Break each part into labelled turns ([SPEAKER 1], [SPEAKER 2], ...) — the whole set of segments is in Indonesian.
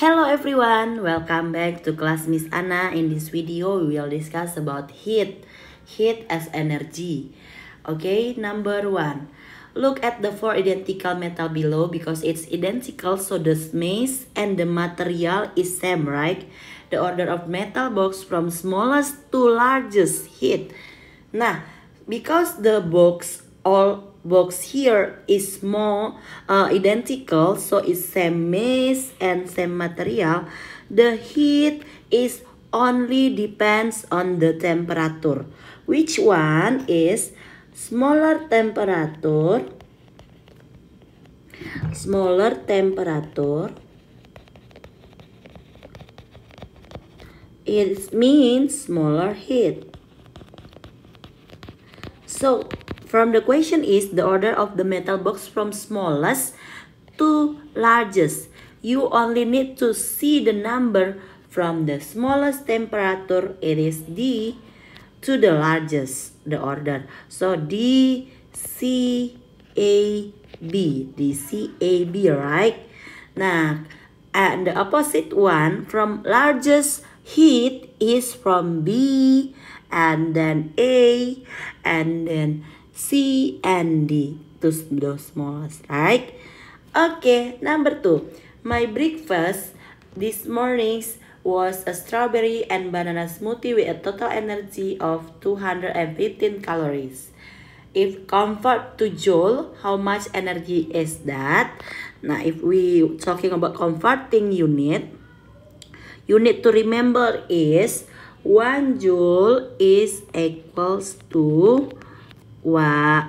[SPEAKER 1] Hello everyone, welcome back to class Miss Anna. In this video, we will discuss about heat, heat as energy. Okay, number one, look at the four identical metal below because it's identical, so the mass and the material is same, right? The order of metal box from smallest to largest heat. Nah, because the box all box here is more uh, identical so it's same mass and same material the heat is only depends on the temperature which one is smaller temperature smaller temperature it means smaller heat so from the question is the order of the metal box from smallest to largest. You only need to see the number from the smallest temperature, it is D, to the largest, the order. So D, C, A, B. D, C, A, B, right? Now, and the opposite one from largest heat is from B, and then A, and then C and D. Those, those small right? Okay, number two. My breakfast this morning was a strawberry and banana smoothie with a total energy of 215 calories. If comfort to Joel, how much energy is that? Now, nah, if we talking about comforting unit, you need to remember is one joule is equals to wa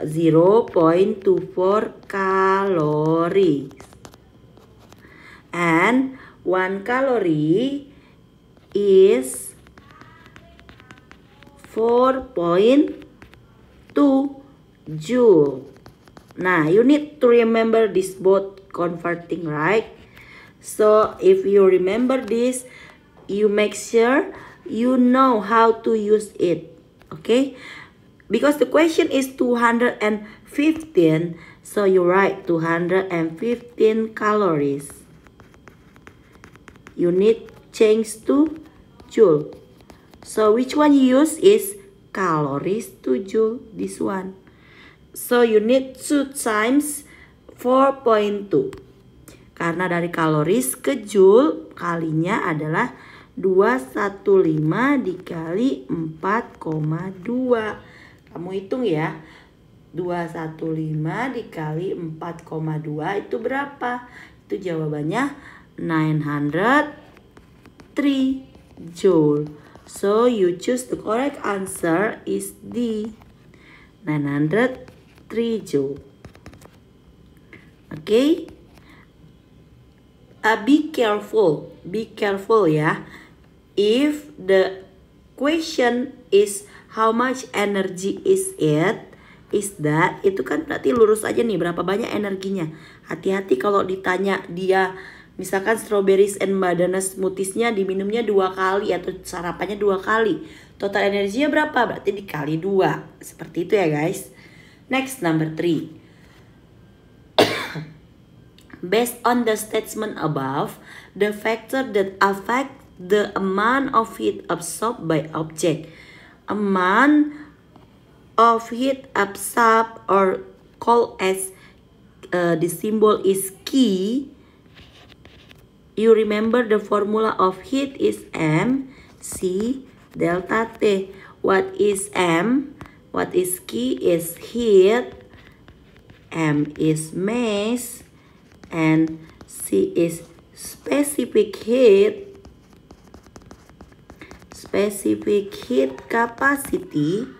[SPEAKER 1] 0.24 calories and 1 calorie is 4.2 joule Nah, you need to remember this both converting right so if you remember this you make sure you know how to use it okay Because the question is 215, so you write 215 calories. You need change to joule. So which one you use is calories to joule, this one. So you need two times 4.2. Karena dari kaloris ke joule kalinya adalah 215 dikali 4,2. Kamu hitung ya. 215 dikali 4,2 itu berapa? Itu jawabannya 903 joule. So you choose the correct answer is D. 903 joule. Oke. Okay? Uh, be careful. Be careful ya. If the question is how much energy is it? Is that itu kan berarti lurus aja nih berapa banyak energinya. Hati-hati kalau ditanya dia misalkan strawberries and banana smoothiesnya diminumnya dua kali atau sarapannya dua kali. Total energinya berapa? Berarti dikali dua. Seperti itu ya guys. Next number three. Based on the statement above, the factor that affect the amount of heat absorbed by object a man of heat absorb or called as uh, the symbol is key you remember the formula of heat is m c delta t what is m what is key is heat m is mass and c is specific heat specific heat capacity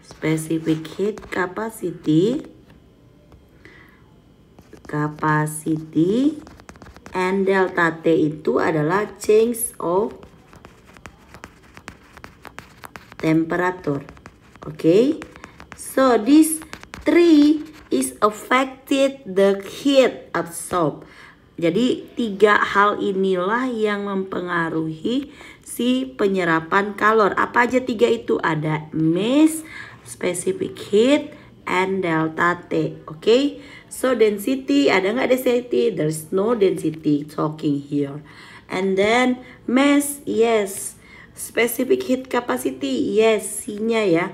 [SPEAKER 1] specific heat capacity capacity and delta T itu adalah change of temperature okay so this three is affected the heat absorbed jadi tiga hal inilah yang mempengaruhi si penyerapan kalor. Apa aja tiga itu? Ada mass, specific heat, and delta T. Oke, okay? so density ada nggak density? There's no density talking here. And then mass, yes. Specific heat capacity, yes. C-nya ya.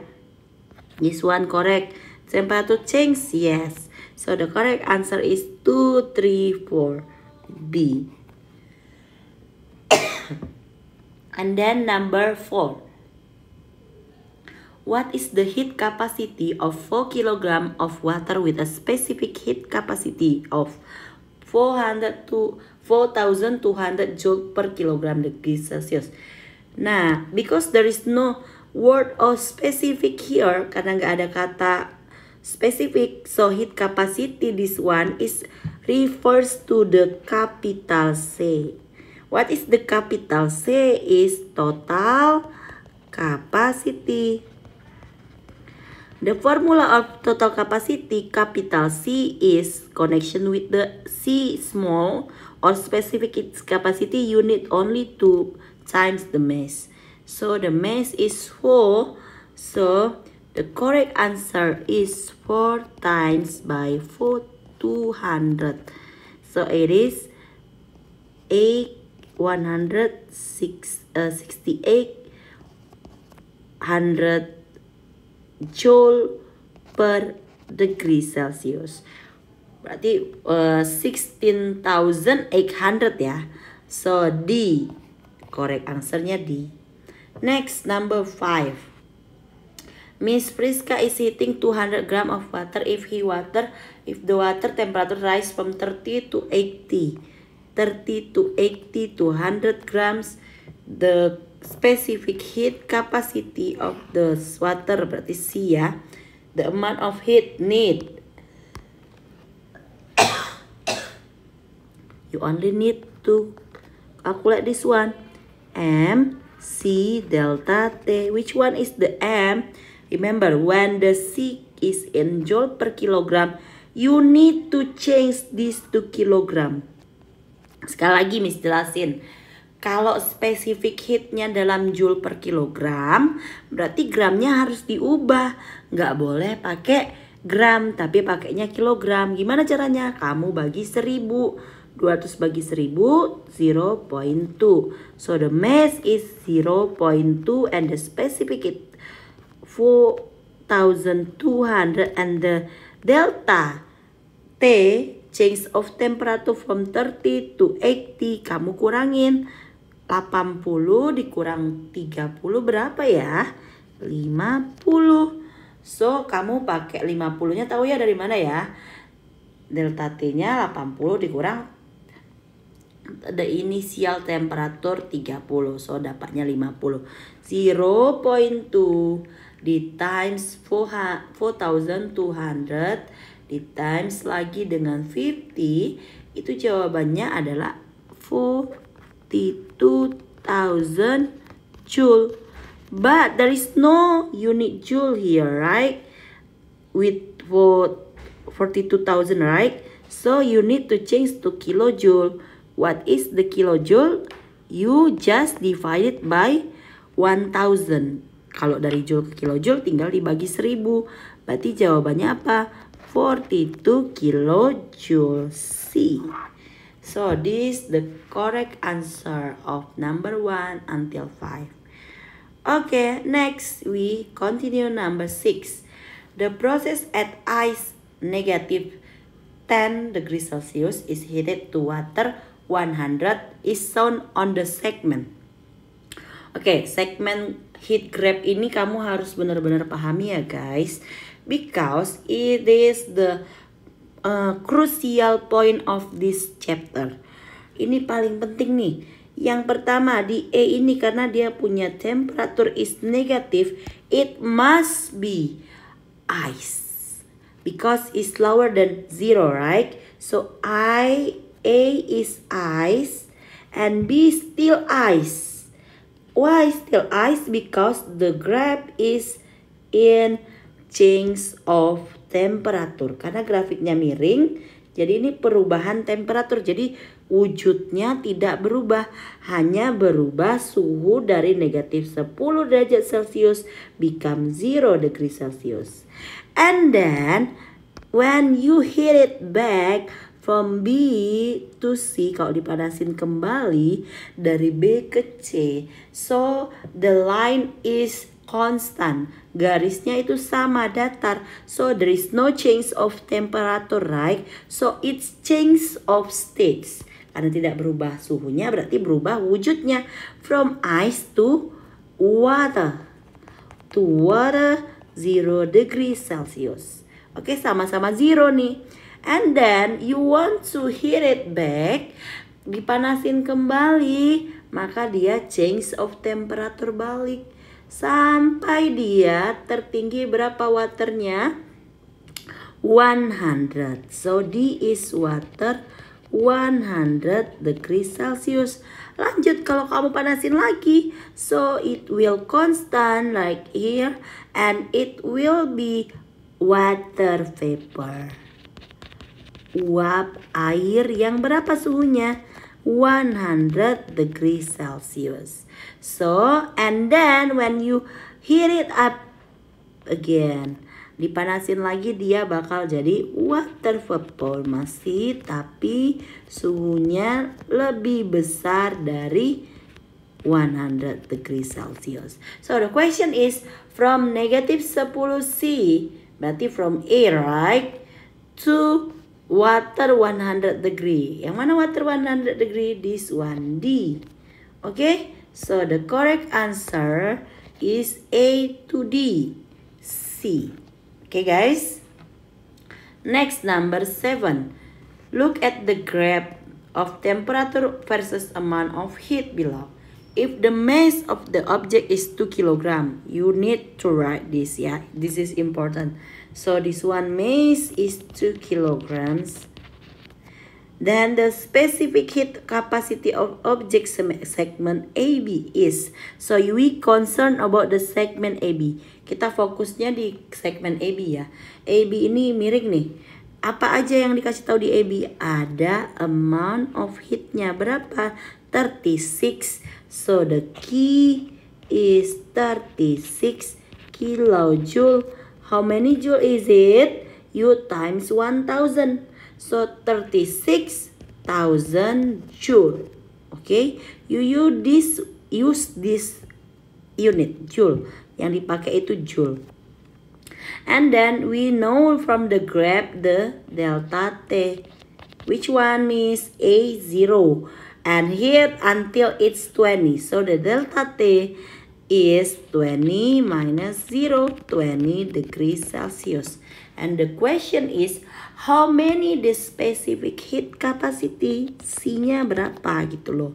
[SPEAKER 1] This one correct. Temperature change, yes. So the correct answer is 2, 3, 4. B. And then number four. What is the heat capacity of 4 kg of water with a specific heat capacity of 400 to 4200 joule per kilogram degree Celsius. Nah, because there is no word of specific here karena nggak ada kata specific, so heat capacity this one is refers to the capital C. What is the capital? C is total capacity. The formula of total capacity, capital C, is connection with the C small or specific its capacity unit only 2 times the mass. So the mass is 4. So the correct answer is 4 times by 4, 200. So it is 8 168 uh, joule per degree Celsius. Berarti uh, 16,800 ya. So D. Correct answernya D. Next number 5. Miss Priska is heating 200 gram of water if he water if the water temperature rise from 30 to 80. 30 to 80 to 100 grams the specific heat capacity of the water berarti C ya the amount of heat need you only need to calculate this one M C delta T which one is the M remember when the C is in joule per kilogram you need to change this to kilogram Sekali lagi Miss jelasin. Kalau spesifik hitnya dalam joule per kilogram, berarti gramnya harus diubah. Nggak boleh pakai gram, tapi pakainya kilogram. Gimana caranya? Kamu bagi 1000. 200 bagi 1000, 0.2. So the mass is 0.2 and the specific two 4200 and the delta T change of temperature from 30 to 80 kamu kurangin 80 dikurang 30 berapa ya 50 so kamu pakai 50 nya tahu ya dari mana ya delta T nya 80 dikurang the initial temperature 30 so dapatnya 50 0.2 di times 4200 di times lagi dengan 50, itu jawabannya adalah 42,000 joule. But there is no unit joule here, right? With 42,000, right? So you need to change to kilojoule. What is the kilojoule? You just divide it by 1000. Kalau dari joule ke kilojoule tinggal dibagi 1000. Berarti jawabannya apa? 42 kilojoule C. So this the correct answer of number one until five. Okay, next we continue number six. The process at ice negative 10 degrees Celsius is heated to water 100 is shown on the segment. Oke, okay, segmen heat grab ini kamu harus benar-benar pahami ya guys because it is the uh, crucial point of this chapter. Ini paling penting nih. Yang pertama di E ini karena dia punya temperatur is negative, it must be ice because it's lower than zero, right? So I A is ice and B still ice. Why still ice? Because the grape is in change of temperature. Karena grafiknya miring, jadi ini perubahan temperatur. Jadi wujudnya tidak berubah, hanya berubah suhu dari negatif 10 derajat Celcius become 0 degree Celcius. And then when you heat it back from B to C kalau dipanasin kembali dari B ke C. So the line is Konstan, Garisnya itu sama datar. So there is no change of temperature, right? So it's change of states. Karena tidak berubah suhunya berarti berubah wujudnya. From ice to water. To water 0 degree Celsius. Oke, okay, sama-sama 0 nih. And then you want to heat it back. Dipanasin kembali. Maka dia change of temperature balik sampai dia tertinggi berapa waternya? 100. So D is water 100 degree Celsius. Lanjut kalau kamu panasin lagi, so it will constant like here and it will be water vapor. Uap air yang berapa suhunya? 100 degree Celsius. So, and then when you heat it up again, dipanasin lagi dia bakal jadi water vapor masih tapi suhunya lebih besar dari 100 degree Celsius. So the question is from negative 10 C berarti from A right to water 100 degree. Yang mana water 100 degree? This one D. Oke. Okay? So the correct answer is A to D, C. Okay guys? Next number seven, Look at the graph of temperature versus amount of heat below. If the mass of the object is 2 kg, you need to write this, yeah. This is important. So this one mass is 2 kilograms Then the specific heat capacity of object segment AB is. So we concern about the segment AB. Kita fokusnya di segmen AB ya. AB ini miring nih. Apa aja yang dikasih tahu di AB? Ada amount of heatnya berapa? 36. So the key is 36 kilojoule. How many joule is it? U times 1000. So 36,000 joule. Okay, you use this use this unit joule. Yang dipakai itu joule. And then we know from the graph the delta T. Which one means A0. And here until it's 20. So the delta T is 20 minus 0, 20 degrees Celsius. And the question is, how many the specific heat capacity C-nya berapa gitu loh.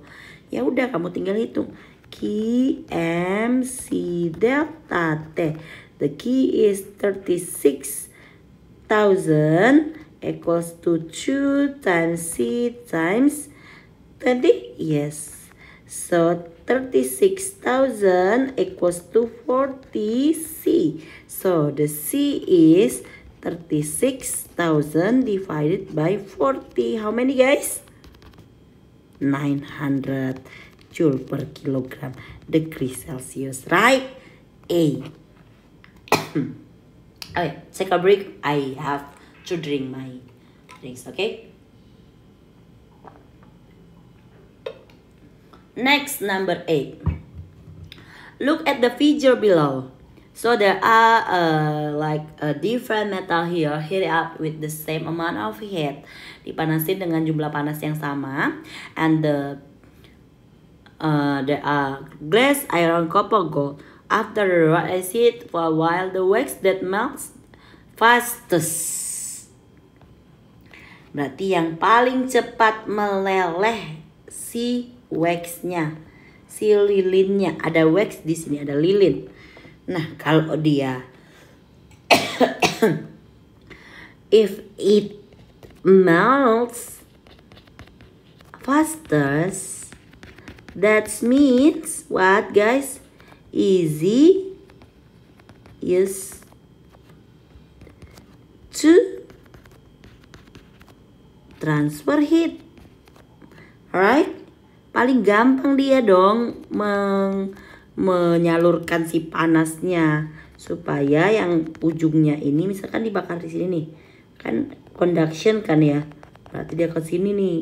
[SPEAKER 1] Ya udah kamu tinggal hitung. Q M C delta T. The key is 36,000 equals to 2 times C times 20. Yes. So 36,000 equals to 40 C. So the C is 36,000 divided by 40. How many guys? 900 joule per kilogram degree Celsius, right? A. okay, take a break. I have to drink my drinks, okay? Next, number 8. Look at the figure below. So there are uh, like a different metal here heat up with the same amount of heat. Dipanasin dengan jumlah panas yang sama and the uh, there are glass, iron, copper, gold. After the rod is heat for a while, the wax that melts fastest. Berarti yang paling cepat meleleh si waxnya, si lilinnya. Ada wax di sini, ada lilin. Nah, kalau dia if it melts faster that means what guys easy is to transfer heat right? paling gampang dia dong meng menyalurkan si panasnya supaya yang ujungnya ini misalkan dibakar di sini nih kan conduction kan ya berarti dia ke sini nih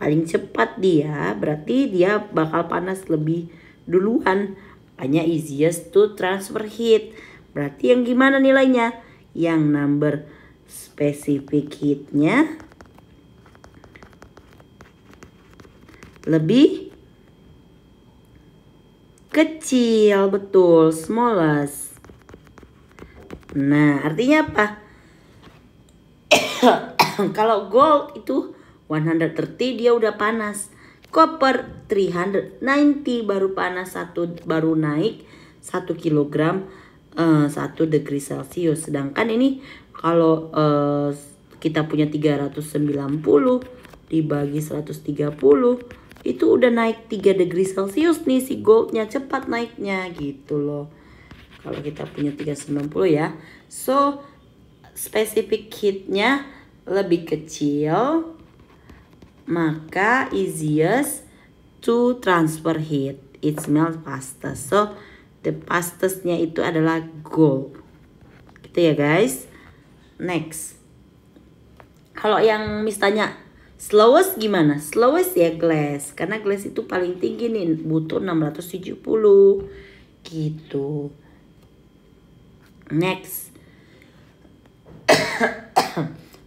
[SPEAKER 1] paling cepat dia berarti dia bakal panas lebih duluan hanya easiest to transfer heat berarti yang gimana nilainya yang number specific heatnya lebih Kecil, betul. Smallest. Nah, artinya apa? Kalau gold itu 130 dia udah panas. Copper 390 baru panas satu baru naik 1 kg uh, 1 degree Celcius. Sedangkan ini kalau uh, kita punya 390 dibagi 130 itu udah naik 3 degree celcius nih si goldnya cepat naiknya gitu loh kalau kita punya 390 ya so specific heatnya lebih kecil maka easiest to transfer heat it smells faster so the fastestnya itu adalah gold gitu ya guys next kalau yang mis Slowest gimana? Slowest ya glass. Karena glass itu paling tinggi nih. Butuh 670. Gitu. Next.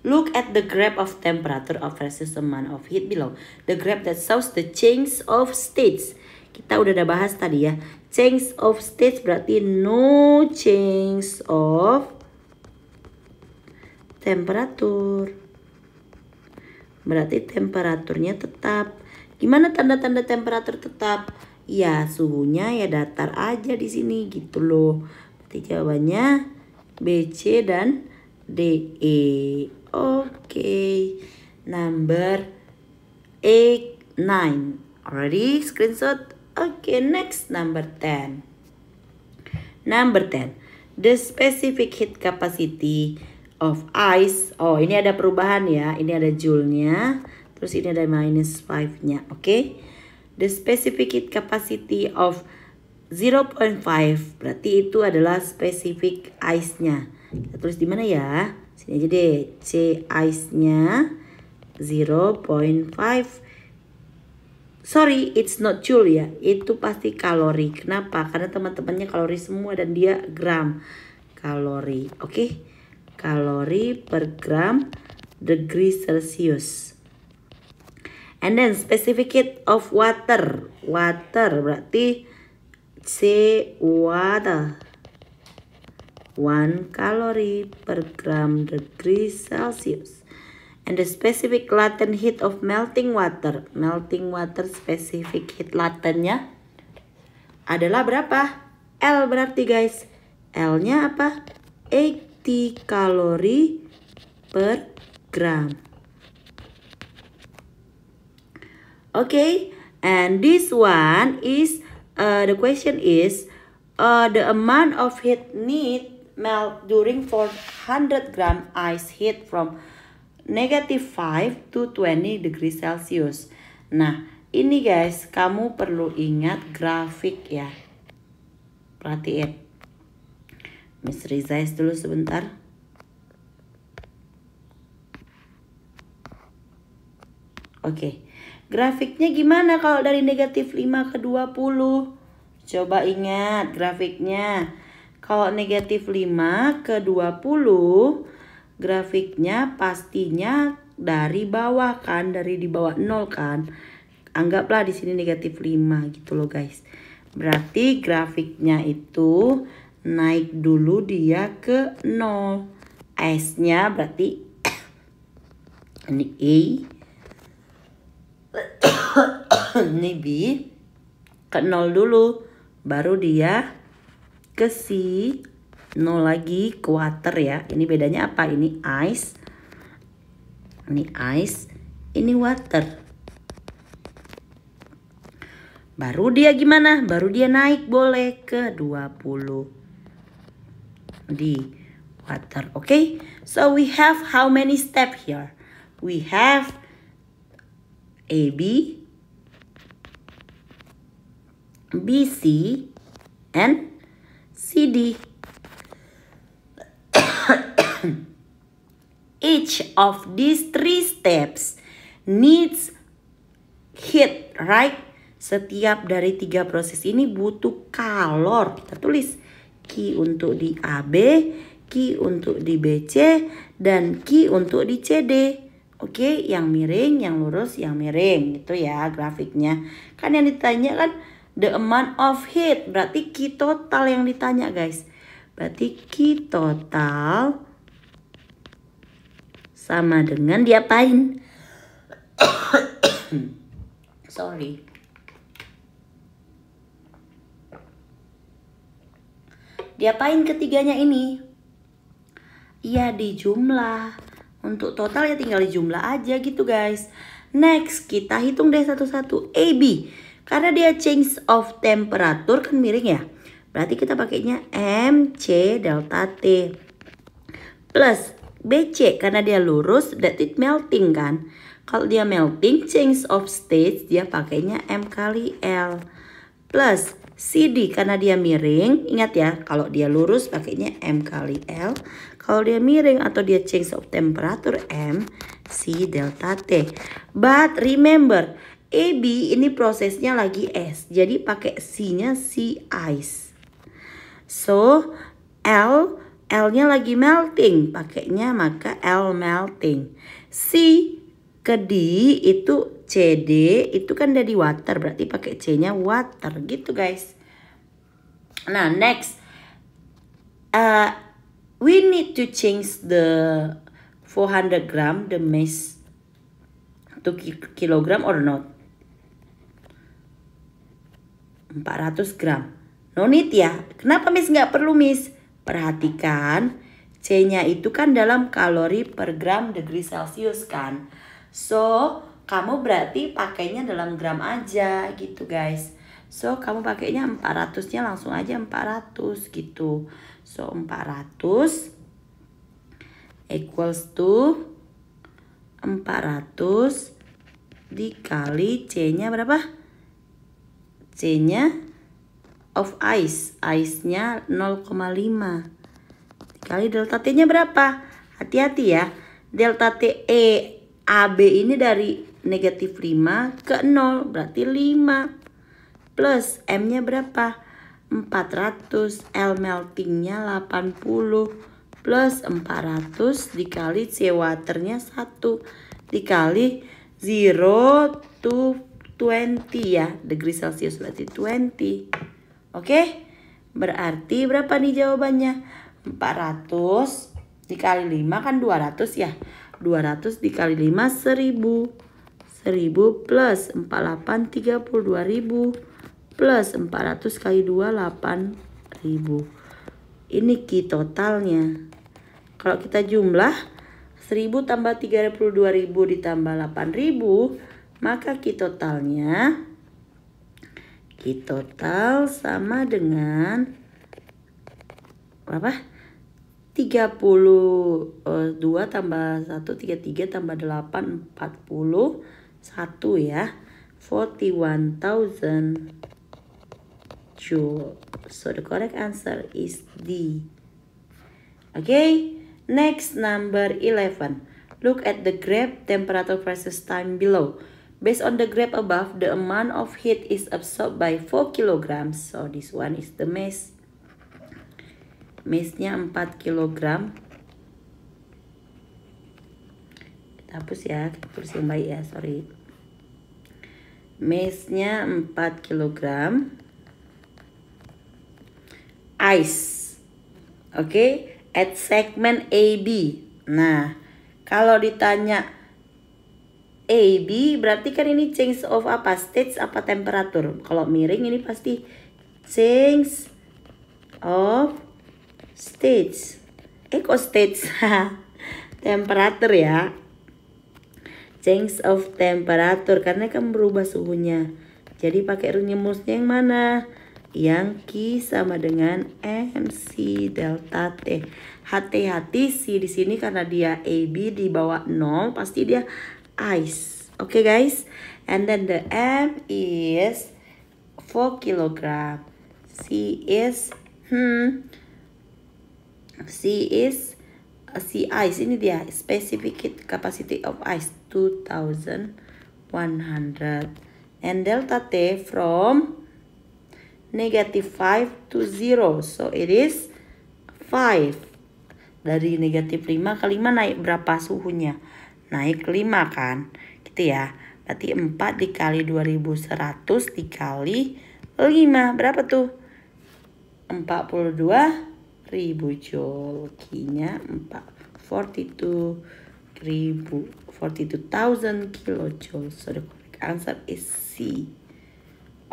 [SPEAKER 1] Look at the graph of temperature of versus amount of heat below. The graph that shows the change of states. Kita udah ada bahas tadi ya. Change of states berarti no change of temperature. Berarti temperaturnya tetap. Gimana tanda-tanda temperatur tetap? Ya suhunya ya datar aja di sini gitu loh. Berarti jawabannya B, C dan D, E. Oke. Okay. Number 8, nine. Already screenshot? Oke, okay, next number ten. Number ten The specific heat capacity of ice. Oh, ini ada perubahan ya. Ini ada joule-nya. Terus ini ada minus 5-nya. Oke. Okay? The specific capacity of 0.5. Berarti itu adalah specific ice-nya. Kita tulis di mana ya? Sini aja deh. C ice-nya 0.5. Sorry, it's not joule ya. Itu pasti kalori. Kenapa? Karena teman-temannya kalori semua dan dia gram kalori. Oke. Okay? kalori per gram degree Celsius. And then specific heat of water. Water berarti C water. One kalori per gram degree Celsius. And the specific latent heat of melting water. Melting water specific heat latentnya adalah berapa? L berarti guys. L-nya apa? 8 kalori per gram. Okay, and this one is uh, the question is uh, the amount of heat need melt during 400 gram ice heat from negative 5 to 20 degree Celsius. Nah, ini guys, kamu perlu ingat grafik ya. Perhatiin. Miss resize dulu sebentar. Oke, okay. grafiknya gimana kalau dari negatif 5 ke 20? Coba ingat grafiknya. Kalau negatif 5 ke 20, grafiknya pastinya dari bawah kan, dari di bawah 0 kan. Anggaplah di sini negatif 5 gitu loh guys. Berarti grafiknya itu naik dulu dia ke nol S-nya berarti ini A, ini B, ke nol dulu. Baru dia ke C, nol lagi ke water ya. Ini bedanya apa? Ini ice, ini ice, ini water. Baru dia gimana? Baru dia naik boleh ke 20 di water okay so we have how many step here we have a b AB BC and d each of these three steps needs heat right setiap dari tiga proses ini butuh kalor kita tulis Ki untuk di AB, Ki untuk di BC, dan Ki untuk di CD. Oke, yang miring, yang lurus, yang miring. Gitu ya grafiknya. Kan yang ditanya kan the amount of heat. Berarti Ki total yang ditanya guys. Berarti Ki total sama dengan diapain? Sorry. Diapain ketiganya ini? Iya di jumlah. Untuk total ya tinggal di jumlah aja gitu guys. Next, kita hitung deh satu-satu. AB, karena dia change of temperature kan miring ya. Berarti kita pakainya MC delta T. Plus BC, karena dia lurus, that it melting kan. Kalau dia melting, change of stage, dia pakainya M kali L. Plus CD karena dia miring. Ingat ya, kalau dia lurus pakainya M kali L. Kalau dia miring atau dia change of temperature M, C delta T. But remember, AB ini prosesnya lagi S. Jadi pakai C-nya C ice. So, L L-nya lagi melting, pakainya maka L melting. C ke D itu CD itu kan dari water berarti pakai C-nya water gitu guys. Nah next, uh, we need to change the 400 gram the mass to kilogram or not. 400 gram. No need ya. Kenapa Miss nggak perlu Miss? Perhatikan C-nya itu kan dalam kalori per gram degree Celcius kan. So, kamu berarti pakainya dalam gram aja gitu guys so kamu pakainya 400 nya langsung aja 400 gitu so 400 equals to 400 dikali C nya berapa? C nya of ice ice nya 0,5 dikali delta T nya berapa? hati-hati ya delta T E AB ini dari negatif 5 ke 0 berarti 5 plus M-nya berapa? 400 L meltingnya 80 plus 400 dikali C waternya 1 dikali 0 to 20 ya degree celcius berarti 20 oke berarti berapa nih jawabannya 400 dikali 5 kan 200 ya 200 dikali 5 1000 1000 plus 48 32.000 plus 400 kali 2 8.000 ini ki totalnya kalau kita jumlah 1000 tambah 32.000 ditambah 8.000 maka ki totalnya ki total sama dengan berapa 32 tambah 1 33 tambah 8 40 satu ya 41,000 joule so the correct answer is D okay next number 11 look at the graph temperature versus time below Based on the graph above, the amount of heat is absorbed by 4 kilograms So this one is the mass. Massnya 4 kilogram hapus ya kita tulis yang baik ya sorry mesnya 4 kg ice oke okay? at segmen AB nah kalau ditanya AB berarti kan ini change of apa stage apa temperatur kalau miring ini pasti change of stage eh kok stage temperatur ya change of temperature karena kan berubah suhunya. Jadi pakai rumusnya yang mana? Yang Q sama dengan MC delta T. Hati-hati sih di sini karena dia AB di bawah 0 pasti dia ice. Oke okay, guys. And then the M is 4 kg C is hmm C is uh, C ice ini dia specific capacity of ice 2,100 and delta t from negative 5 to 0 so it is 5 dari negatif 5 ke 5 naik berapa suhunya naik 5 kan gitu ya berarti 4 dikali 2100 dikali 5 berapa tuh 42 ribu joule kinya 42 ribu 42,000 kilojoules. So the correct answer eh, is C.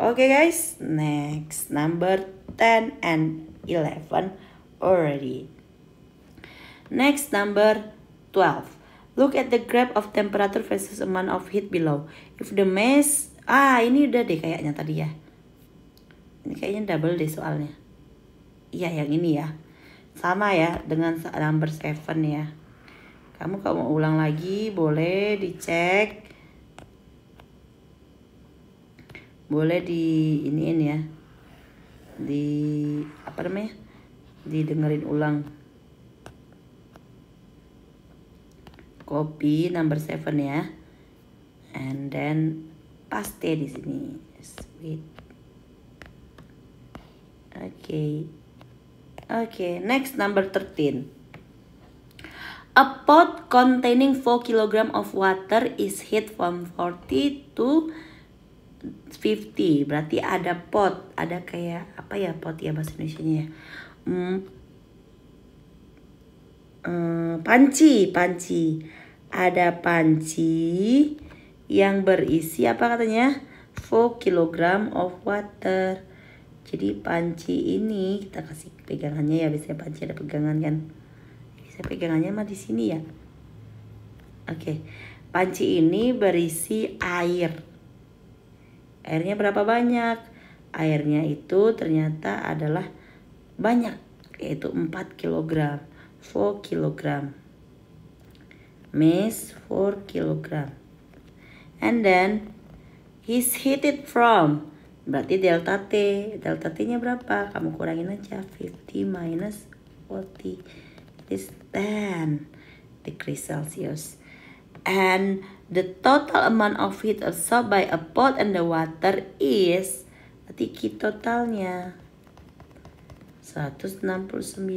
[SPEAKER 1] Okay guys, next number 10 and 11 already. Next number 12. Look at the graph of temperature versus amount of heat below. If the mass ah ini udah deh kayaknya tadi ya. Ini kayaknya double deh soalnya. Iya yang ini ya. Sama ya dengan number 7 ya. Kamu kalau mau ulang lagi boleh dicek. Boleh di ini ini ya. Di apa namanya? Didengerin ulang. Copy number 7 ya. And then paste di sini. Sweet. Oke. Okay. Oke, okay, next number 13. A pot containing 4 kg of water is heat from 40 to 50. Berarti ada pot, ada kayak apa ya pot ya bahasa Indonesia ya. Hmm, hmm, panci, panci. Ada panci yang berisi apa katanya? 4 kg of water. Jadi panci ini kita kasih pegangannya ya biasanya panci ada pegangan kan saya pegangannya mah di sini ya oke panci ini berisi air airnya berapa banyak airnya itu ternyata adalah banyak yaitu 4 kg 4 kg Miss 4 kg and then he's heated from berarti delta T delta T nya berapa kamu kurangin aja 50 minus 40 is 10 degrees Celsius. And the total amount of heat absorbed by a pot and the water is Tiki totalnya 169.000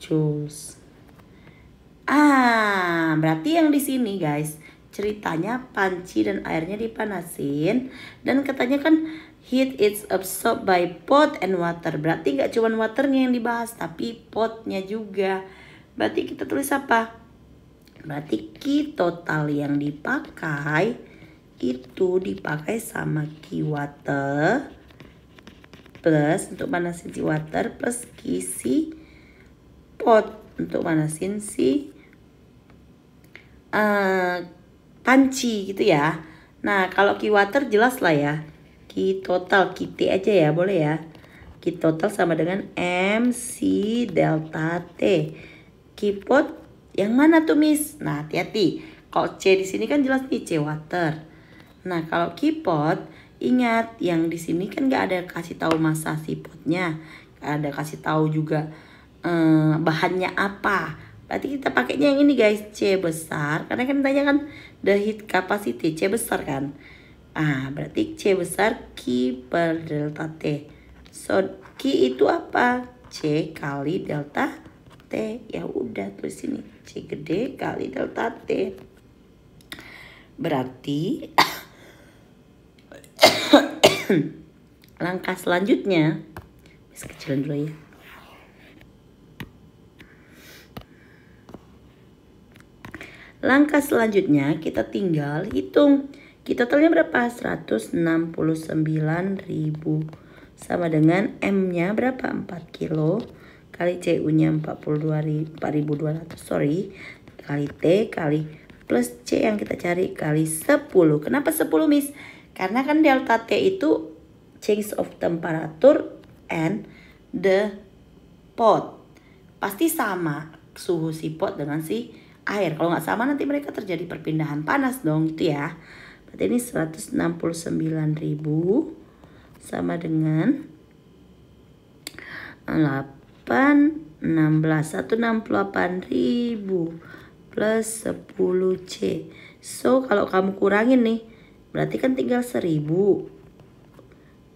[SPEAKER 1] joules. Ah, berarti yang di sini guys, ceritanya panci dan airnya dipanasin dan katanya kan Heat is absorbed by pot and water. Berarti nggak cuma waternya yang dibahas, tapi potnya juga. Berarti kita tulis apa? Berarti Q total yang dipakai itu dipakai sama Q water plus untuk manasin si water plus Q si pot untuk manasin si uh, panci gitu ya. Nah kalau Q water jelas lah ya Q total, T aja ya, boleh ya. Q total sama dengan MC delta T. pot yang mana tuh Miss? Nah hati-hati. Kalau C di sini kan jelas nih C water. Nah kalau pot ingat yang di sini kan nggak ada kasih tahu masa si potnya, gak ada kasih tahu juga eh, bahannya apa. Berarti kita pakainya yang ini guys C besar karena kan tanya kan the heat capacity C besar kan. Ah, berarti C besar Q per delta T. So, Q itu apa? C kali delta T. Ya udah, tulis ini C gede kali delta T. Berarti langkah selanjutnya, bis kecilin dulu ya. Langkah selanjutnya kita tinggal hitung totalnya berapa? 169.000 sama dengan M-nya berapa? 4 kilo kali CU-nya 42.200. sorry kali T kali plus C yang kita cari kali 10 kenapa 10 miss? karena kan delta T itu change of temperature and the pot pasti sama suhu si pot dengan si air kalau nggak sama nanti mereka terjadi perpindahan panas dong gitu ya Berarti ini 169.000 sama dengan 8 16 168.000 plus 10C. So kalau kamu kurangin nih berarti kan tinggal 1000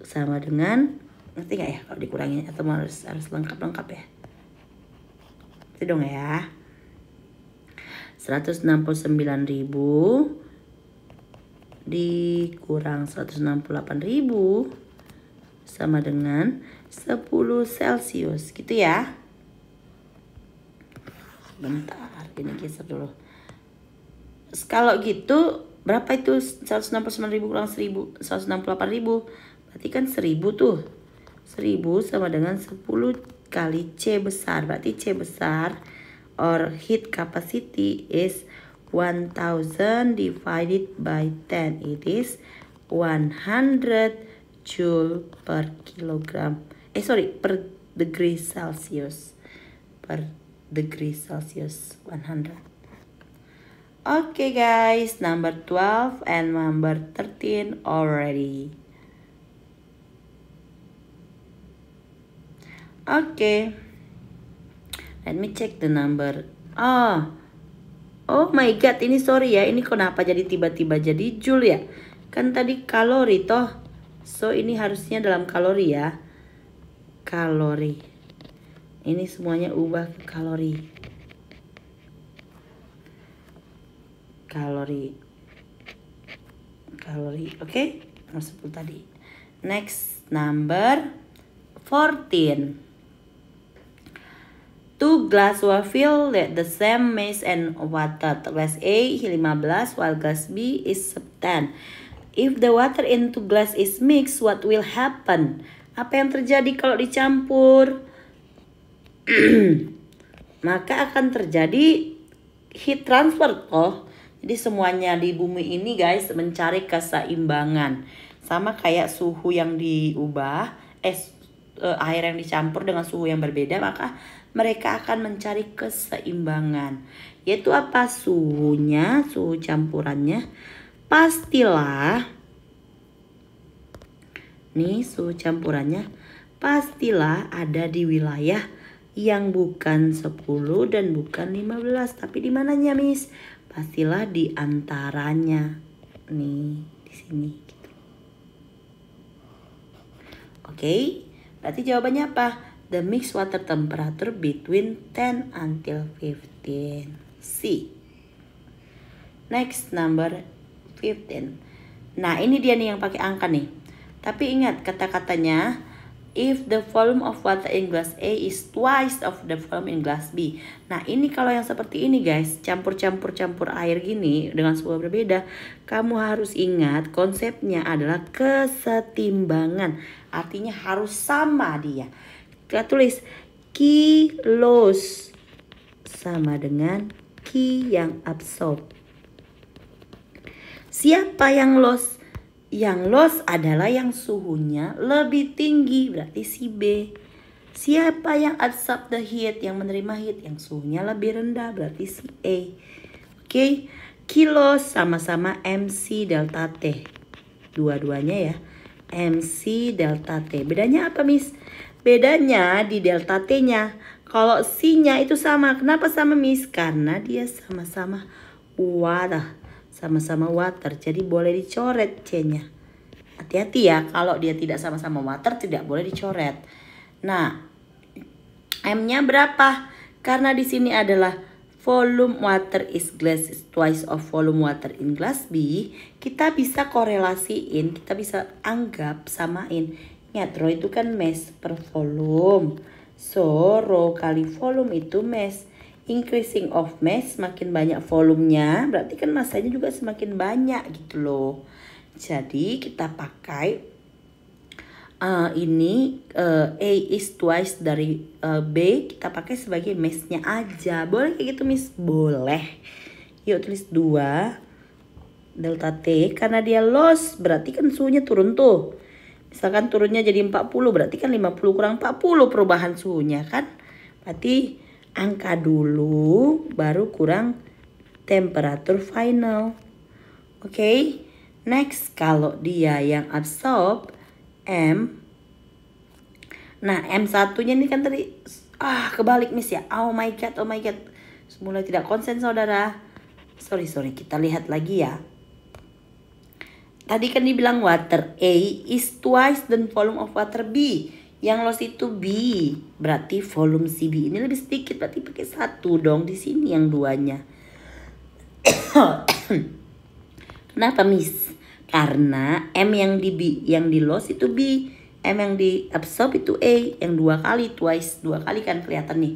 [SPEAKER 1] sama dengan ngerti nggak ya kalau dikurangin atau harus harus lengkap lengkap ya itu dong ya 169.000 dikurang 168.000 sama dengan 10 Celcius gitu ya. Bentar, ini geser dulu. Kalau gitu berapa itu 169.000 kurang 1000 168.000 berarti kan 1000 tuh. 1000 sama dengan 10 kali C besar. Berarti C besar or heat capacity is 1000 divided by 10 it is 100 joule per kilogram eh sorry per degree celsius per degree celsius 100 okay guys number 12 and number 13 already okay let me check the number oh Oh my god, ini sorry ya, ini kenapa jadi tiba-tiba jadi jul ya? Kan tadi kalori toh. So ini harusnya dalam kalori ya. Kalori. Ini semuanya ubah ke kalori. Kalori. Kalori, oke? Okay? Nomor 10 tadi. Next number 14. Two glass were filled with the same maize and water. Glass A 15 while glass B is 10. If the water in two glass is mixed, what will happen? Apa yang terjadi kalau dicampur? Maka akan terjadi heat transfer toh. Jadi semuanya di bumi ini guys mencari keseimbangan. Sama kayak suhu yang diubah, es eh, eh, air yang dicampur dengan suhu yang berbeda maka mereka akan mencari keseimbangan. Yaitu apa? Suhunya, suhu campurannya. Pastilah, nih suhu campurannya, pastilah ada di wilayah yang bukan 10 dan bukan 15. Tapi di mananya, Miss? Pastilah di antaranya. Nih, di sini. Gitu. Oke, berarti jawabannya apa? the mix water temperature between 10 until 15. C. Next number 15. Nah, ini dia nih yang pakai angka nih. Tapi ingat kata-katanya if the volume of water in glass A is twice of the volume in glass B. Nah, ini kalau yang seperti ini guys, campur-campur-campur air gini dengan sebuah berbeda, kamu harus ingat konsepnya adalah kesetimbangan. Artinya harus sama dia. Kita tulis kilos sama dengan ki yang absorb. Siapa yang los? Yang los adalah yang suhunya lebih tinggi, berarti si B. Siapa yang absorb the heat, yang menerima heat, yang suhunya lebih rendah, berarti si E. Oke, okay? kilos sama-sama MC delta T. Dua-duanya ya, MC delta T. Bedanya apa, Miss? Bedanya di delta T-nya. Kalau C-nya itu sama. Kenapa sama Miss? Karena dia sama-sama water. Sama-sama water. Jadi boleh dicoret C-nya. Hati-hati ya. Kalau dia tidak sama-sama water tidak boleh dicoret. Nah, M-nya berapa? Karena di sini adalah volume water is glass is twice of volume water in glass B, kita bisa korelasiin, kita bisa anggap samain Ingat ya, row itu kan mass per volume. So, row kali volume itu mass. Increasing of mass makin banyak volumenya, berarti kan masanya juga semakin banyak gitu loh. Jadi kita pakai uh, ini uh, A is twice dari uh, B kita pakai sebagai massnya aja. Boleh kayak gitu Miss? Boleh. Yuk tulis 2 delta T karena dia loss berarti kan suhunya turun tuh. Misalkan turunnya jadi 40, berarti kan 50 kurang 40 perubahan suhunya kan. Berarti angka dulu baru kurang temperatur final. Oke. Okay? Next, kalau dia yang absorb M. Nah, M1-nya ini kan tadi ah kebalik miss ya. Oh my god, oh my god. semula tidak konsen saudara. Sorry, sorry, kita lihat lagi ya. Tadi kan dibilang water A is twice the volume of water B. Yang loss itu B. Berarti volume c B ini lebih sedikit. Berarti pakai satu dong di sini yang duanya. Kenapa miss? Karena M yang di B, yang di loss itu B. M yang di absorb itu A. Yang dua kali, twice. Dua kali kan kelihatan nih.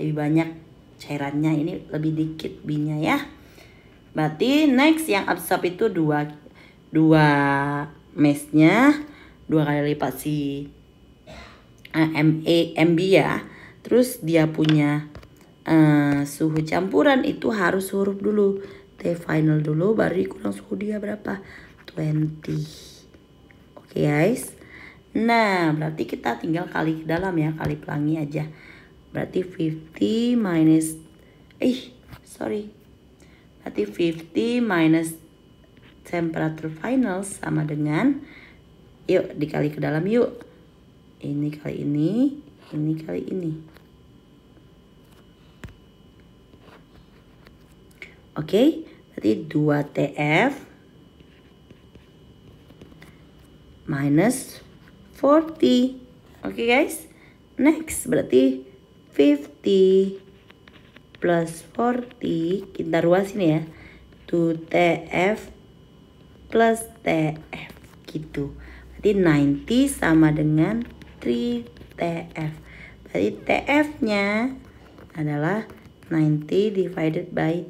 [SPEAKER 1] Lebih banyak cairannya. Ini lebih dikit B-nya ya. Berarti next yang absorb itu dua dua mesnya dua kali lipat si eh, MA MB ya terus dia punya uh, suhu campuran itu harus huruf dulu T final dulu baru kurang suhu dia berapa 20 oke okay, guys nah berarti kita tinggal kali ke dalam ya kali pelangi aja berarti 50 minus eh sorry berarti 50 minus temperature final sama dengan yuk dikali ke dalam yuk ini kali ini ini kali ini oke okay, berarti 2 TF minus 40 oke okay, guys next berarti 50 plus 40 kita ruas ini ya 2 TF plus TF gitu. Berarti 90 sama dengan 3TF. Berarti TF-nya adalah 90 divided by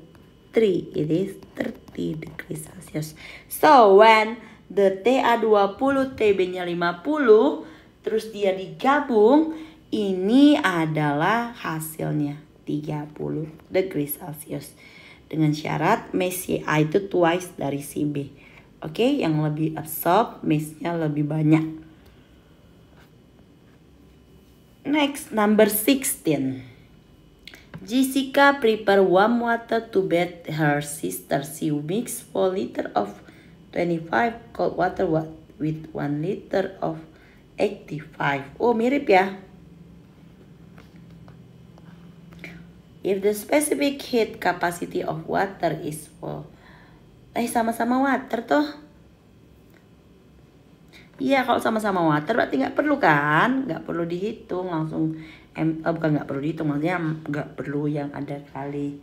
[SPEAKER 1] 3. It is 30 degrees Celsius. So, when the TA 20, TB-nya 50, terus dia digabung, ini adalah hasilnya 30 degrees Celsius. Dengan syarat Messi A itu twice dari si B okay? yang lebih absorb, mesnya lebih banyak. Next, number 16. Jessica prepare warm water to bed her sister. She mix 4 liter of 25 cold water with 1 liter of 85. Oh, mirip ya. If the specific heat capacity of water is 4 eh sama-sama water tuh Iya kalau sama-sama water berarti nggak perlu kan nggak perlu dihitung langsung em eh, bukan nggak perlu dihitung maksudnya nggak perlu yang ada kali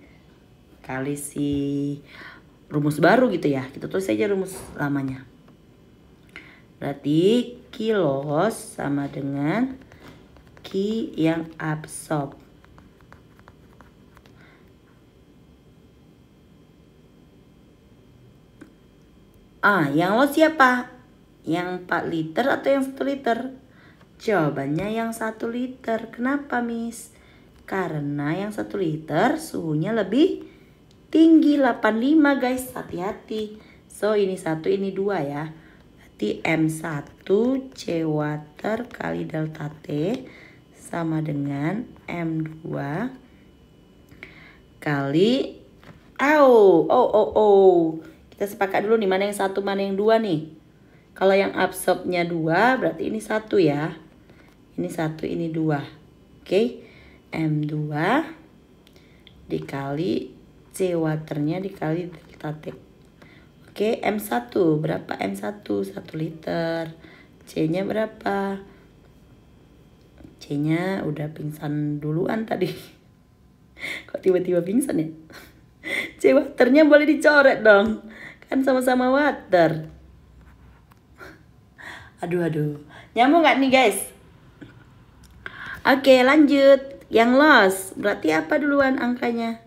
[SPEAKER 1] kali si rumus baru gitu ya kita tulis aja rumus lamanya berarti kilos sama dengan ki yang absorb Ah, yang lo siapa? Yang 4 liter atau yang 1 liter? Jawabannya yang 1 liter. Kenapa, Miss? Karena yang 1 liter suhunya lebih tinggi 85, guys. Hati-hati. So, ini satu, ini dua ya. Berarti M1 C water kali delta T sama dengan M2 kali Oh, oh, oh, oh kita sepakat dulu nih mana yang satu mana yang dua nih. Kalau yang absorbnya dua berarti ini satu ya. Ini satu ini dua. Oke. Okay. M2 dikali C waternya dikali delta T. Oke, M1 berapa? M1 satu liter. C-nya berapa? C-nya udah pingsan duluan tadi. Kok tiba-tiba pingsan ya? C waternya boleh dicoret dong. Kan sama-sama water. Aduh, aduh. Nyambung nggak nih guys? Oke lanjut. Yang loss. Berarti apa duluan angkanya?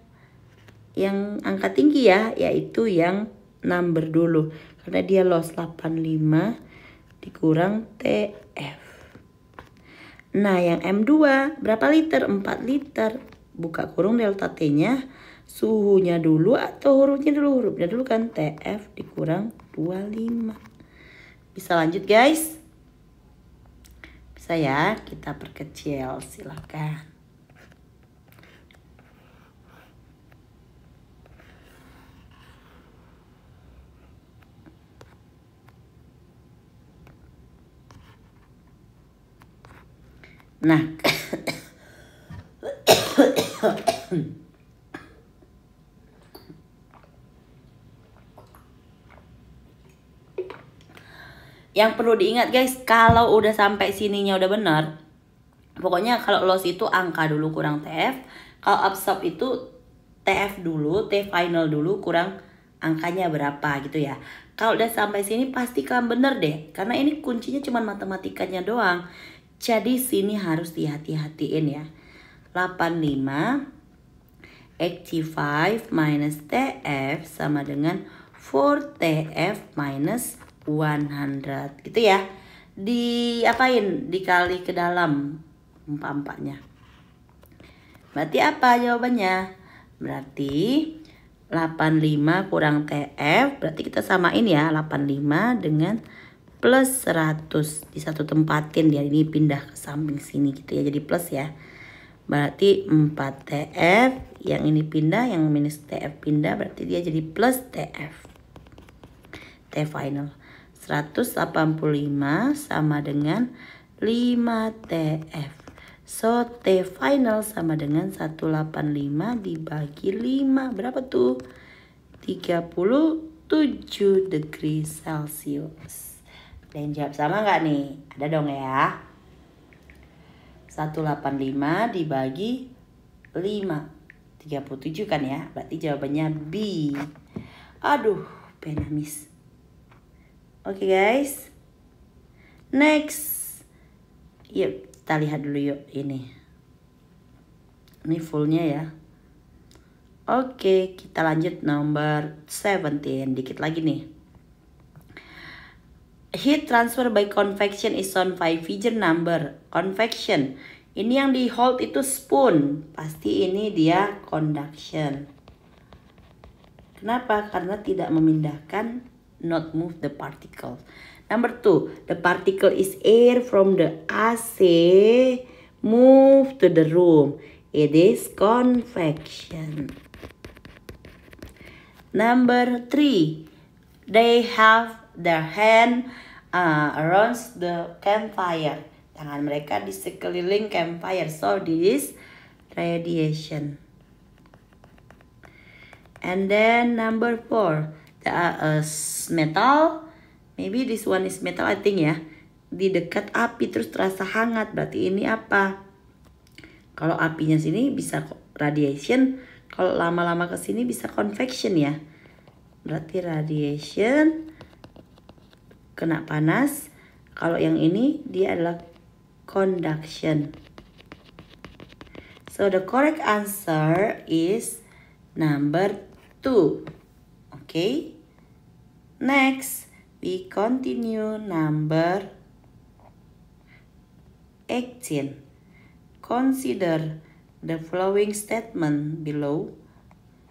[SPEAKER 1] Yang angka tinggi ya. Yaitu yang number dulu. Karena dia loss 85 dikurang TF. Nah yang M2 berapa liter? 4 liter. Buka kurung delta T-nya suhunya dulu atau hurufnya dulu hurufnya dulu kan TF dikurang 25 bisa lanjut guys bisa ya kita perkecil silahkan Nah. yang perlu diingat guys kalau udah sampai sininya udah bener pokoknya kalau loss itu angka dulu kurang TF kalau absorb itu TF dulu T final dulu kurang angkanya berapa gitu ya kalau udah sampai sini pasti pastikan bener deh karena ini kuncinya cuma matematikanya doang jadi sini harus dihati-hatiin ya 85 85 5 minus TF sama dengan 4TF minus 100 gitu ya diapain dikali ke dalam empat-empatnya berarti apa jawabannya berarti 85 kurang TF berarti kita samain ya 85 dengan plus 100 di satu tempatin dia ini pindah ke samping sini gitu ya jadi plus ya berarti 4 TF yang ini pindah yang minus TF pindah berarti dia jadi plus TF T final 185 sama dengan 5 TF. So, T final sama dengan 185 dibagi 5. Berapa tuh? 37 degree Celcius. Dan jawab sama nggak nih? Ada dong ya. 185 dibagi 5. 37 kan ya? Berarti jawabannya B. Aduh, penamis. Oke okay, guys. Next. Yuk, kita lihat dulu yuk ini. Ini fullnya ya. Oke, okay, kita lanjut nomor 17. Dikit lagi nih. Heat transfer by convection is on five figure number. Convection. Ini yang di hold itu spoon. Pasti ini dia conduction. Kenapa? Karena tidak memindahkan not move the particle. Number two, the particle is air from the AC move to the room. It is convection. Number three, they have their hand uh, around the campfire. Tangan mereka di sekeliling campfire. So this radiation. And then number four, uh, uh metal maybe this one is metal I think ya di dekat api terus terasa hangat berarti ini apa kalau apinya sini bisa radiation kalau lama-lama ke sini bisa convection ya berarti radiation kena panas kalau yang ini dia adalah conduction so the correct answer is number two oke okay? Next, we continue number 18. Consider the following statement below.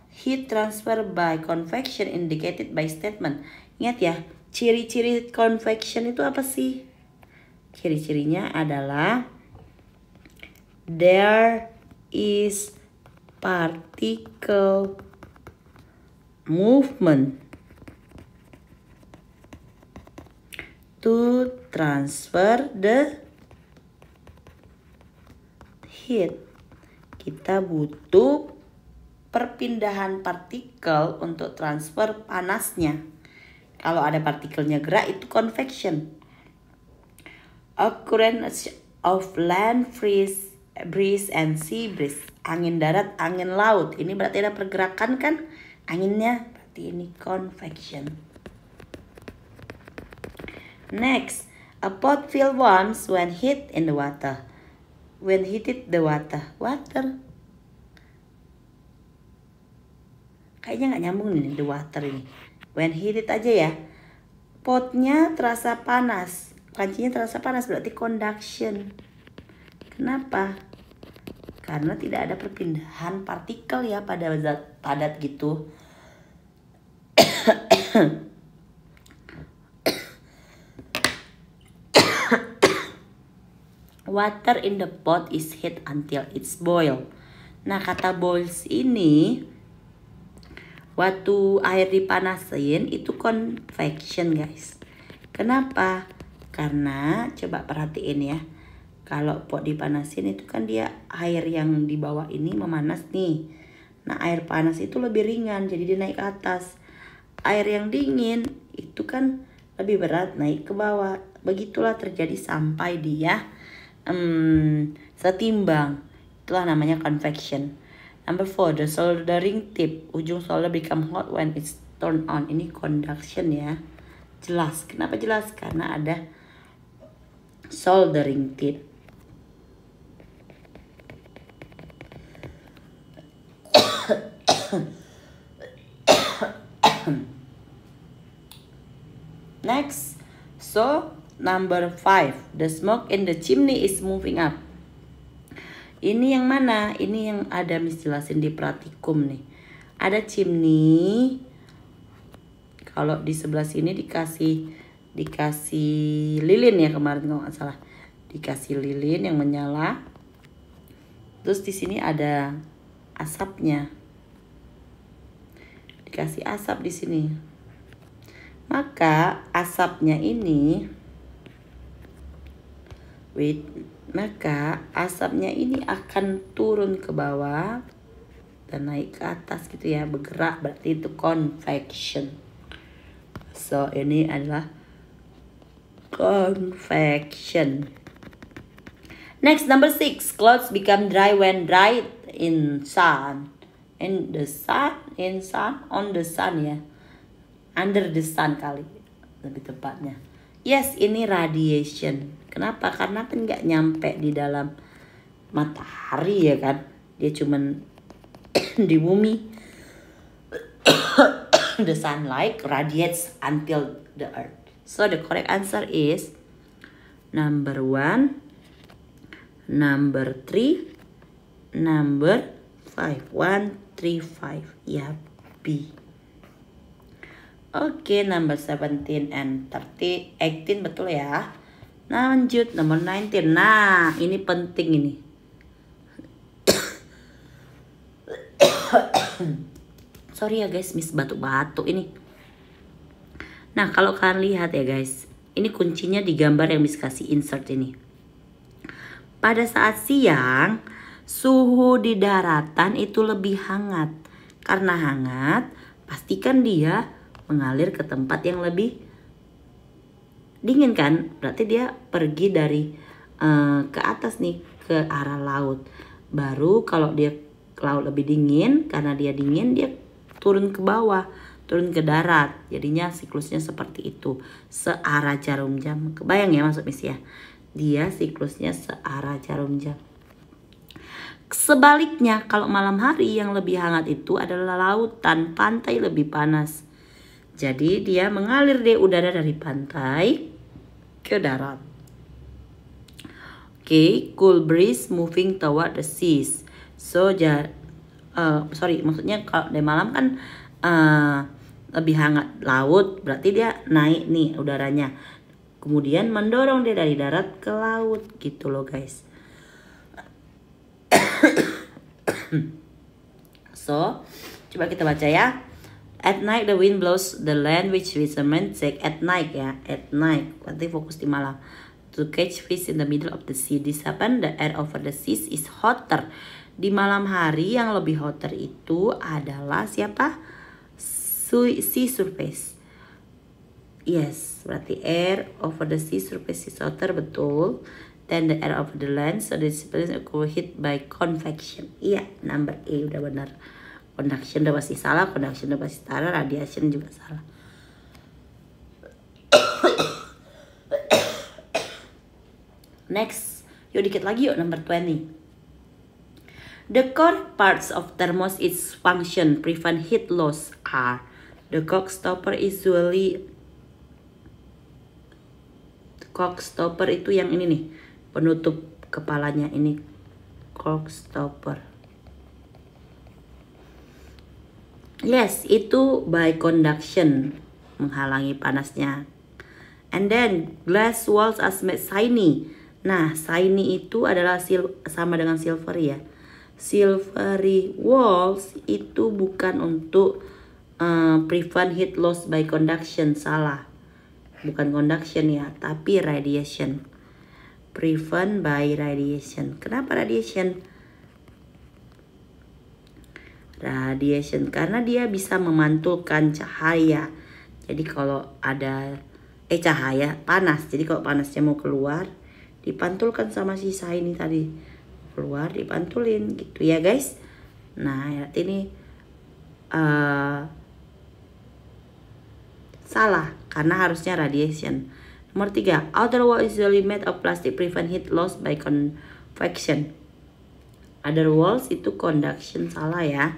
[SPEAKER 1] Heat transfer by convection indicated by statement. Ingat ya, ciri-ciri convection itu apa sih? Ciri-cirinya adalah there is particle movement to transfer the heat. Kita butuh perpindahan partikel untuk transfer panasnya. Kalau ada partikelnya gerak itu convection. Occurrence of land freeze, breeze and sea breeze. Angin darat, angin laut. Ini berarti ada pergerakan kan? Anginnya berarti ini convection. Next, a pot filled warm when heat in the water. When heated the water. Water. Kayaknya nggak nyambung nih the water ini. When heated aja ya. Potnya terasa panas. Kancinya terasa panas berarti conduction. Kenapa? Karena tidak ada perpindahan partikel ya pada zat padat gitu. water in the pot is heat until it's boil. Nah, kata boils ini waktu air dipanasin itu convection, guys. Kenapa? Karena coba perhatiin ya. Kalau pot dipanasin itu kan dia air yang di bawah ini memanas nih. Nah, air panas itu lebih ringan, jadi dia naik ke atas. Air yang dingin itu kan lebih berat naik ke bawah. Begitulah terjadi sampai dia um, setimbang. Itulah namanya convection. Number four, the soldering tip. Ujung solder become hot when it's turned on. Ini conduction ya. Jelas. Kenapa jelas? Karena ada soldering tip. Next, so number five, The smoke in the chimney is moving up. Ini yang mana? Ini yang ada misjelasin di praktikum nih. Ada chimney. Kalau di sebelah sini dikasih dikasih lilin ya kemarin nggak salah. Dikasih lilin yang menyala. Terus di sini ada asapnya. Dikasih asap di sini. Maka asapnya ini Wait, maka asapnya ini akan turun ke bawah dan naik ke atas gitu ya, bergerak berarti itu convection. So, ini adalah convection. Next, number six, clothes become dry when dried in sun. In the sun, in sun, on the sun ya. Under the sun kali, lebih tepatnya. Yes, ini radiation. Kenapa? Karena kan nggak nyampe di dalam matahari ya kan. Dia cuman di bumi. the sunlight radiates until the earth. So the correct answer is number one, number three, number five. One, three, five. Yeah, B. Oke, okay, number 17 and 30, 18 betul ya. Lanjut nomor 19. Nah, ini penting ini. Sorry ya guys, miss batuk-batuk ini. Nah, kalau kalian lihat ya guys, ini kuncinya di gambar yang miss kasih insert ini. Pada saat siang, suhu di daratan itu lebih hangat. Karena hangat, pastikan dia mengalir ke tempat yang lebih dingin kan berarti dia pergi dari uh, ke atas nih ke arah laut baru kalau dia laut lebih dingin karena dia dingin dia turun ke bawah turun ke darat jadinya siklusnya seperti itu searah jarum jam kebayang ya maksud misi ya dia siklusnya searah jarum jam Sebaliknya, kalau malam hari yang lebih hangat itu adalah lautan, pantai lebih panas. Jadi dia mengalir deh udara dari pantai ke darat. Okay, cool breeze moving toward the seas. So, ja, uh, sorry, maksudnya kalau dari malam kan uh, lebih hangat laut, berarti dia naik nih udaranya. Kemudian mendorong dia dari darat ke laut gitu loh guys. so, coba kita baca ya. At night the wind blows the land which fishermen take at night ya. At night. Berarti fokus di malam. To catch fish in the middle of the sea. This happen the air over the sea is hotter. Di malam hari yang lebih hotter itu adalah siapa? Sea surface. Yes, berarti air over the sea surface is hotter betul. Then the air over the land so the surface is heat by convection. Iya, yeah, number A udah benar conduction udah pasti salah conduction udah pasti salah radiation juga salah next yuk dikit lagi yuk number 20 The core parts of thermos its function prevent heat loss are the cock stopper is usually cock stopper itu yang ini nih penutup kepalanya ini cock stopper Yes, itu by conduction, menghalangi panasnya. And then glass walls as made shiny. Nah, shiny itu adalah sil sama dengan silver ya. Silvery walls itu bukan untuk uh, prevent heat loss by conduction, salah. Bukan conduction ya, tapi radiation. Prevent by radiation. Kenapa radiation? radiation karena dia bisa memantulkan cahaya. Jadi kalau ada eh cahaya panas. Jadi kalau panasnya mau keluar dipantulkan sama sisa ini tadi keluar dipantulin gitu ya guys. Nah, ini uh, salah karena harusnya radiation. Nomor tiga, outer wall is usually made of plastic prevent heat loss by convection. Other walls itu conduction salah ya.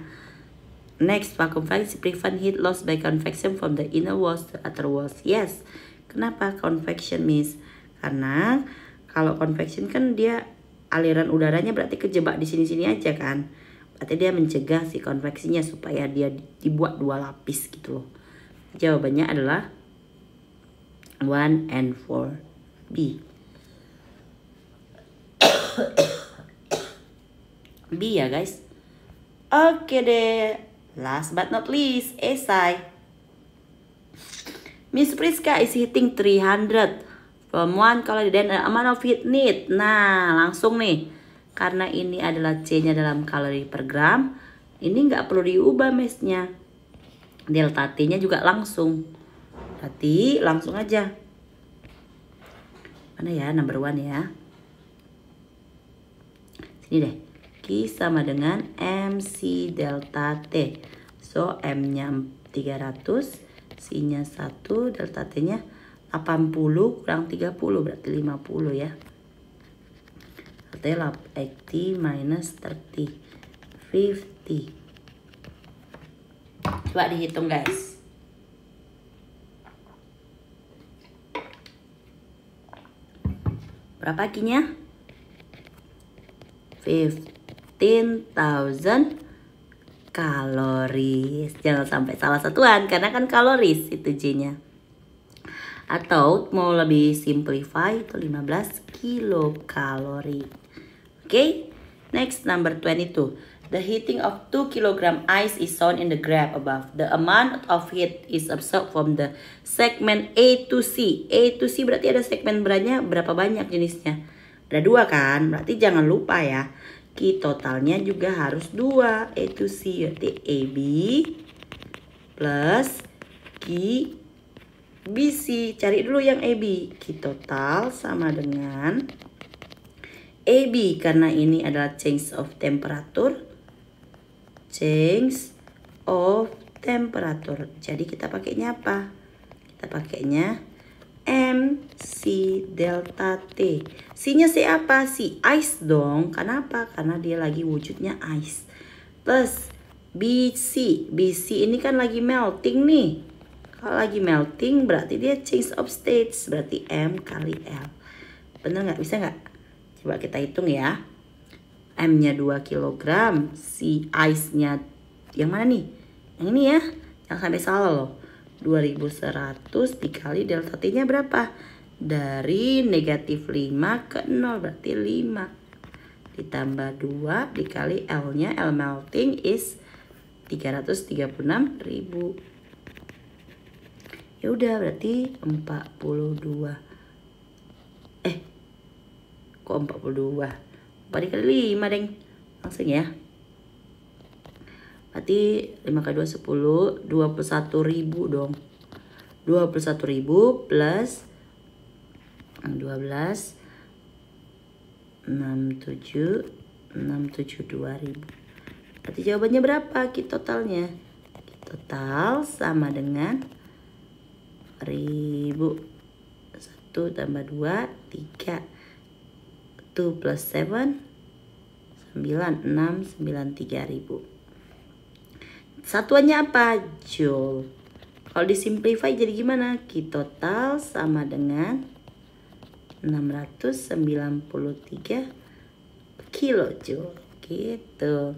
[SPEAKER 1] Next, vacuum convex prevent heat loss by convection from the inner walls to outer walls? Yes. Kenapa convection, Miss? Karena kalau convection kan dia aliran udaranya berarti kejebak di sini-sini aja kan. Berarti dia mencegah si konveksinya supaya dia dibuat dua lapis gitu loh. Jawabannya adalah 1 and 4. B. B ya guys. Oke deh. Last but not least, esai. Miss Priska is hitting 300 from one kalau then amount of hit need. Nah, langsung nih. Karena ini adalah C-nya dalam kalori per gram, ini nggak perlu diubah mesnya. Delta T-nya juga langsung. Berarti langsung aja. Mana ya number one ya? Sini deh lagi sama dengan MC delta T. So, M-nya 300, C-nya 1, delta T-nya 80 kurang 30 berarti 50 ya. Delta 80 minus 30, 50. Coba dihitung guys. Berapa kinya? 50. 15,000 kaloris. Jangan sampai salah satuan karena kan kaloris itu J-nya. Atau mau lebih simplify itu 15 kilokalori. Oke, okay? next number 22. The heating of 2 kg ice is shown in the graph above. The amount of heat is absorbed from the segment A to C. A to C berarti ada segmen beratnya berapa banyak jenisnya? Ada dua kan? Berarti jangan lupa ya. Q totalnya juga harus 2 yaitu C yaitu AB plus Q BC cari dulu yang AB Q total sama dengan AB karena ini adalah change of temperature change of temperature jadi kita pakainya apa kita pakainya MC delta T Sinya siapa si apa? Si ice dong. Kenapa? Karena dia lagi wujudnya ice. Plus BC. BC ini kan lagi melting nih. Kalau lagi melting berarti dia change of states. Berarti M kali L. Bener nggak? Bisa nggak? Coba kita hitung ya. M-nya 2 kg. Si ice-nya yang mana nih? Yang ini ya. Jangan sampai salah loh. 2100 dikali delta T-nya berapa? dari negatif 5 ke 0 berarti 5 ditambah 2 dikali L nya L melting is 336 ribu ya udah berarti 42 eh kok 42 4 dikali 5 deng langsung ya berarti 5 kali 2 10 21 ribu dong 21 ribu plus 12 67 672 ribu Berarti jawabannya berapa Ki totalnya? Kit total sama dengan 1000. 1 tambah 2 3 2 plus 7 9 6 9 3 Satuannya apa? Joule Kalau disimplify jadi gimana? Ki total sama dengan 693 kilojoule gitu.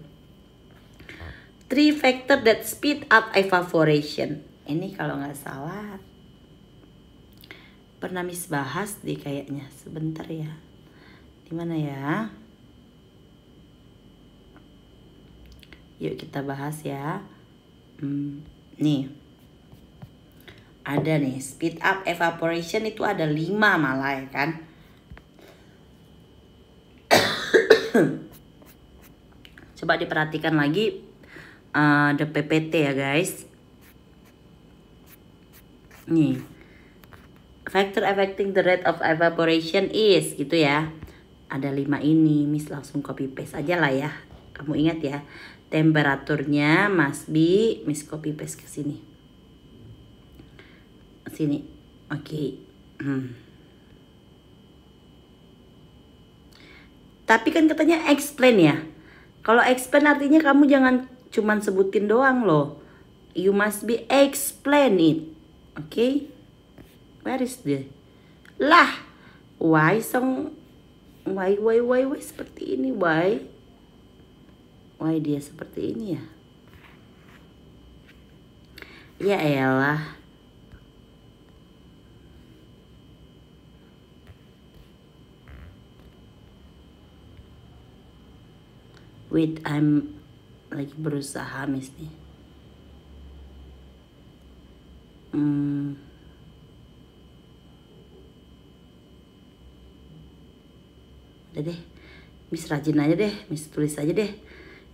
[SPEAKER 1] Three factor that speed up evaporation. Ini kalau nggak salah pernah mis bahas di kayaknya sebentar ya. Di mana ya? Yuk kita bahas ya. Hmm, nih. Ada nih, speed up evaporation itu ada lima malah ya kan. Coba diperhatikan lagi uh, the PPT ya guys. Nih. Factor affecting the rate of evaporation is gitu ya. Ada lima ini, Miss langsung copy paste aja lah ya. Kamu ingat ya, temperaturnya must be Miss copy paste ke sini sini oke okay. hmm. tapi kan katanya explain ya kalau explain artinya kamu jangan cuman sebutin doang loh you must be explain it oke okay? where is the lah why song why why why why seperti ini why why dia seperti ini ya ya elah wait I'm like berusaha mesti hmm. udah deh Miss rajin aja deh, Miss tulis aja deh.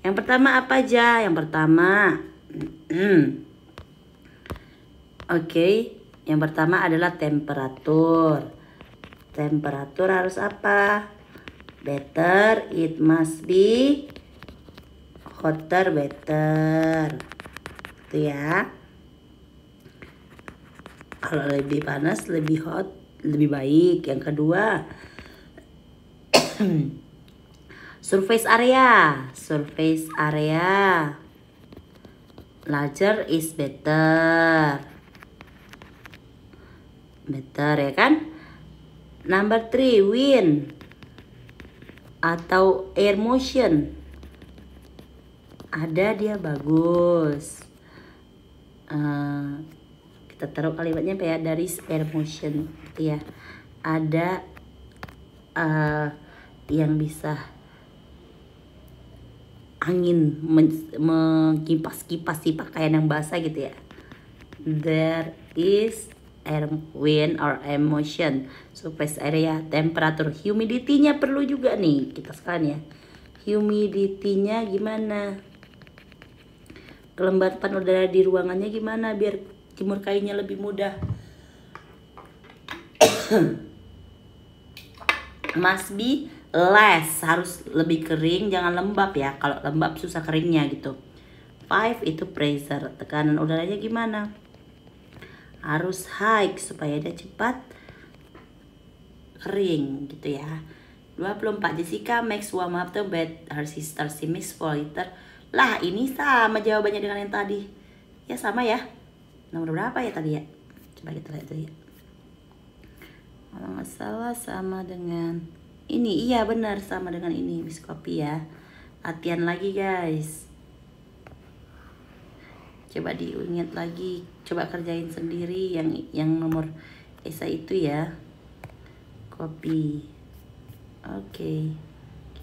[SPEAKER 1] Yang pertama apa aja? Yang pertama, oke, okay. yang pertama adalah temperatur. Temperatur harus apa? Better it must be Hotter better gitu ya kalau lebih panas lebih hot lebih baik yang kedua surface area surface area larger is better better ya kan number three wind atau air motion ada dia bagus uh, kita taruh kalimatnya kayak dari spare motion ya ada uh, yang bisa angin mengkipas-kipas si pakaian yang basah gitu ya there is air wind or emotion surface area ya. temperatur humidity-nya perlu juga nih kita sekalian ya humidity-nya gimana kelembapan udara di ruangannya gimana biar jemur kainnya lebih mudah must be less harus lebih kering jangan lembab ya kalau lembab susah keringnya gitu five itu pressure tekanan udaranya gimana harus high supaya dia cepat kering gitu ya 24 Jessica makes warm up the bed her sister she makes for later lah ini sama jawabannya dengan yang tadi Ya sama ya Nomor berapa ya tadi ya Coba kita lihat dulu ya Kalau nggak salah sama dengan Ini iya benar sama dengan ini Miss Kopi ya Latihan lagi guys Coba diingat lagi Coba kerjain sendiri yang yang nomor esa itu ya Kopi Oke okay.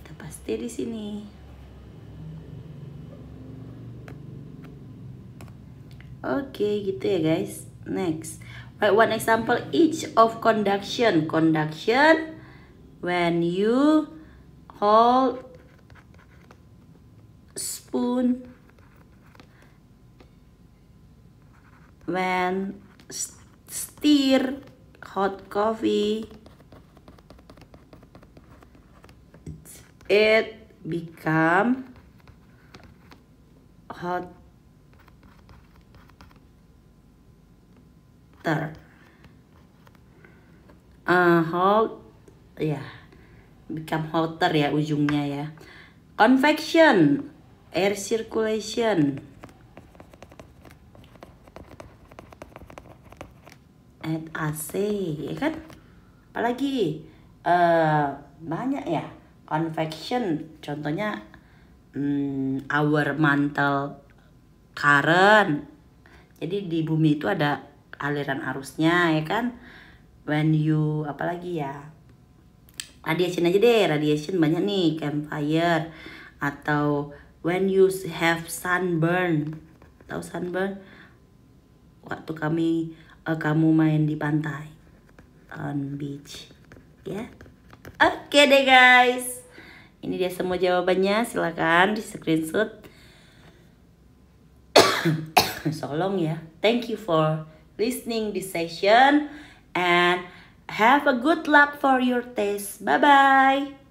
[SPEAKER 1] Kita pasti di sini okay gitu ya guys next right, one example each of conduction conduction when you hold spoon when stir hot coffee it become hot after uh, eh, hot ya yeah, become hotter ya ujungnya ya convection air circulation at AC ya kan apalagi uh, banyak ya convection contohnya um, our mantle current jadi di bumi itu ada aliran arusnya ya kan when you apalagi ya radiation aja deh radiation banyak nih campfire atau when you have sunburn tahu sunburn waktu kami uh, kamu main di pantai on beach ya yeah. oke okay deh guys ini dia semua jawabannya silakan di screenshot solong ya thank you for listening this session and have a good luck for your test. Bye-bye.